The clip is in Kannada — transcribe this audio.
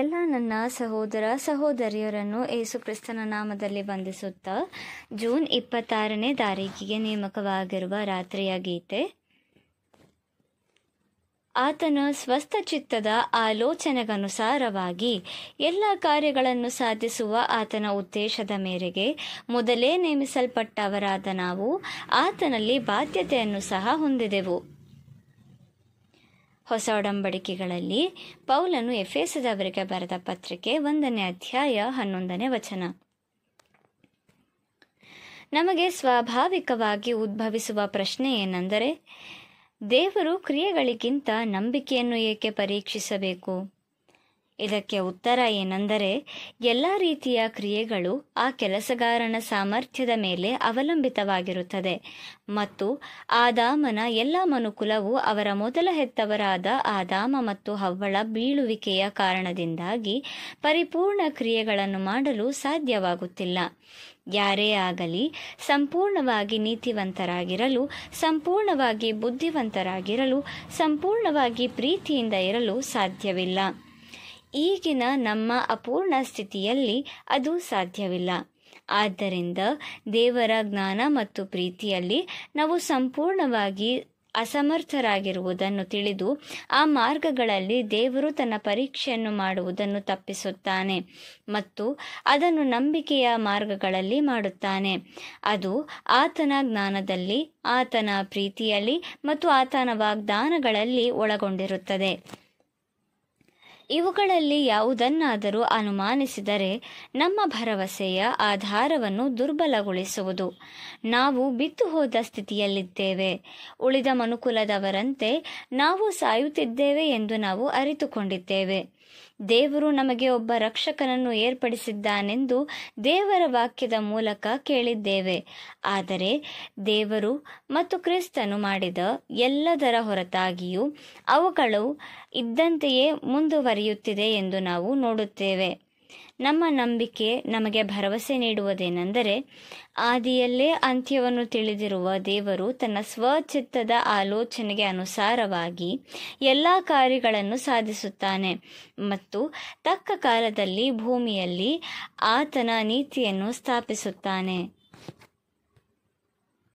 ಎಲ್ಲ ನನ್ನ ಸಹೋದರ ಸಹೋದರಿಯರನ್ನು ಯೇಸುಕ್ರಿಸ್ತನ ನಾಮದಲ್ಲಿ ಬಂಧಿಸುತ್ತಾ ಜೂನ್ ಇಪ್ಪತ್ತಾರನೇ ತಾರೀಕಿಗೆ ನೇಮಕವಾಗಿರುವ ರಾತ್ರಿಯ ಗೀತೆ ಆತನ ಸ್ವಸ್ಥ ಚಿತ್ತದ ಆಲೋಚನೆಗನುಸಾರವಾಗಿ ಎಲ್ಲ ಕಾರ್ಯಗಳನ್ನು ಸಾಧಿಸುವ ಆತನ ಉದ್ದೇಶದ ಮೇರೆಗೆ ಮೊದಲೇ ನೇಮಿಸಲ್ಪಟ್ಟವರಾದ ನಾವು ಆತನಲ್ಲಿ ಬಾಧ್ಯತೆಯನ್ನು ಸಹ ಹೊಂದಿದೆವು ಹೊಸ ಒಡಂಬಡಿಕೆಗಳಲ್ಲಿ ಪೌಲನು ಎಫೆಸದವರಿಗೆ ಬರೆದ ಪತ್ರಿಕೆ ಒಂದನೇ ಅಧ್ಯಾಯ ಹನ್ನೊಂದನೇ ವಚನ ನಮಗೆ ಸ್ವಾಭಾವಿಕವಾಗಿ ಉದ್ಭವಿಸುವ ಪ್ರಶ್ನೆ ಏನೆಂದರೆ ದೇವರು ಕ್ರಿಯೆಗಳಿಗಿಂತ ನಂಬಿಕೆಯನ್ನು ಏಕೆ ಪರೀಕ್ಷಿಸಬೇಕು ಇದಕ್ಕೆ ಉತ್ತರ ಏನೆಂದರೆ ಎಲ್ಲ ರೀತಿಯ ಕ್ರಿಯೆಗಳು ಆ ಕೆಲಸಗಾರನ ಸಾಮರ್ಥ್ಯದ ಮೇಲೆ ಅವಲಂಬಿತವಾಗಿರುತ್ತದೆ ಮತ್ತು ಆದಾಮನ ಎಲ್ಲ ಮನುಕುಲವು ಅವರ ಮೊದಲ ಹೆತ್ತವರಾದ ಆದಾಮ ಮತ್ತು ಹವ್ವಳ ಬೀಳುವಿಕೆಯ ಕಾರಣದಿಂದಾಗಿ ಪರಿಪೂರ್ಣ ಕ್ರಿಯೆಗಳನ್ನು ಮಾಡಲು ಸಾಧ್ಯವಾಗುತ್ತಿಲ್ಲ ಯಾರೇ ಆಗಲಿ ಸಂಪೂರ್ಣವಾಗಿ ನೀತಿವಂತರಾಗಿರಲು ಸಂಪೂರ್ಣವಾಗಿ ಬುದ್ಧಿವಂತರಾಗಿರಲು ಸಂಪೂರ್ಣವಾಗಿ ಪ್ರೀತಿಯಿಂದ ಇರಲು ಸಾಧ್ಯವಿಲ್ಲ ಈಗಿನ ನಮ್ಮ ಅಪೂರ್ಣ ಸ್ಥಿತಿಯಲ್ಲಿ ಅದು ಸಾಧ್ಯವಿಲ್ಲ ಆದ್ದರಿಂದ ದೇವರ ಜ್ಞಾನ ಮತ್ತು ಪ್ರೀತಿಯಲ್ಲಿ ನಾವು ಸಂಪೂರ್ಣವಾಗಿ ಅಸಮರ್ಥರಾಗಿರುವುದನ್ನು ತಿಳಿದು ಆ ಮಾರ್ಗಗಳಲ್ಲಿ ದೇವರು ತನ್ನ ಪರೀಕ್ಷೆಯನ್ನು ಮಾಡುವುದನ್ನು ತಪ್ಪಿಸುತ್ತಾನೆ ಮತ್ತು ಅದನ್ನು ನಂಬಿಕೆಯ ಮಾರ್ಗಗಳಲ್ಲಿ ಮಾಡುತ್ತಾನೆ ಅದು ಆತನ ಜ್ಞಾನದಲ್ಲಿ ಆತನ ಪ್ರೀತಿಯಲ್ಲಿ ಮತ್ತು ಆತನ ವಾಗ್ದಾನಗಳಲ್ಲಿ ಒಳಗೊಂಡಿರುತ್ತದೆ ಇವುಗಳಲ್ಲಿ ಯಾವುದನ್ನಾದರೂ ಅನುಮಾನಿಸಿದರೆ ನಮ್ಮ ಭರವಸೆಯ ಆಧಾರವನ್ನು ದುರ್ಬಲಗೊಳಿಸುವುದು ನಾವು ಬಿತ್ತು ಹೋದ ಸ್ಥಿತಿಯಲ್ಲಿದ್ದೇವೆ ಉಳಿದ ಮನುಕುಲದವರಂತೆ ನಾವು ಸಾಯುತ್ತಿದ್ದೇವೆ ಎಂದು ನಾವು ಅರಿತುಕೊಂಡಿದ್ದೇವೆ ದೇವರು ನಮಗೆ ಒಬ್ಬ ರಕ್ಷಕನನ್ನು ಏರ್ಪಡಿಸಿದ್ದಾನೆಂದು ದೇವರ ವಾಕ್ಯದ ಮೂಲಕ ಕೇಳಿದ್ದೇವೆ ಆದರೆ ದೇವರು ಮತ್ತು ಕ್ರಿಸ್ತನು ಮಾಡಿದ ಎಲ್ಲದರ ಹೊರತಾಗಿಯೂ ಅವುಗಳು ಇದ್ದಂತೆಯೇ ಮುಂದುವರಿ ಹರಿಯುತ್ತಿದೆ ಎಂದು ನಾವು ನೋಡುತ್ತೇವೆ ನಮ್ಮ ನಂಬಿಕೆ ನಮಗೆ ಭರವಸೆ ನೀಡುವುದೇನೆಂದರೆ ಆದಿಯಲ್ಲೇ ಅಂತ್ಯವನ್ನು ತಿಳಿದಿರುವ ದೇವರು ತನ್ನ ಸ್ವಚಿತ್ತದ ಆಲೋಚನೆಗೆ ಅನುಸಾರವಾಗಿ ಎಲ್ಲ ಕಾರ್ಯಗಳನ್ನು ಸಾಧಿಸುತ್ತಾನೆ ಮತ್ತು ತಕ್ಕ ಕಾಲದಲ್ಲಿ ಭೂಮಿಯಲ್ಲಿ ಆತನ ನೀತಿಯನ್ನು ಸ್ಥಾಪಿಸುತ್ತಾನೆ